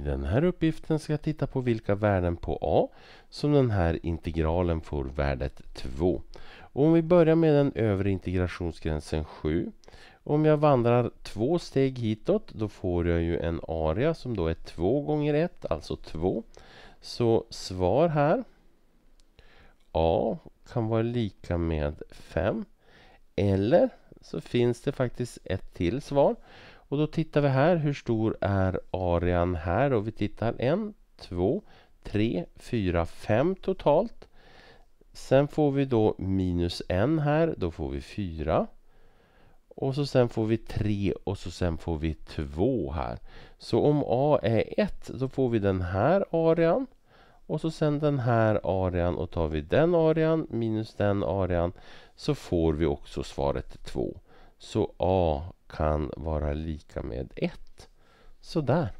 I den här uppgiften ska jag titta på vilka värden på A som den här integralen får värdet 2. Och om vi börjar med den övre integrationsgränsen 7. Om jag vandrar två steg hitåt då får jag ju en area som då är 2 gånger 1, alltså 2. Så svar här A kan vara lika med 5. Eller så finns det faktiskt ett till svar. Och då tittar vi här, hur stor är arean här? Och vi tittar 1, 2, 3, 4, 5 totalt. Sen får vi då minus en här, då får vi fyra. Och så sen får vi tre och så sen får vi två här. Så om A är 1, då får vi den här arean. Och så sen den här arean och tar vi den arean minus den arean så får vi också svaret 2. Så A kan vara lika med 1. Sådär.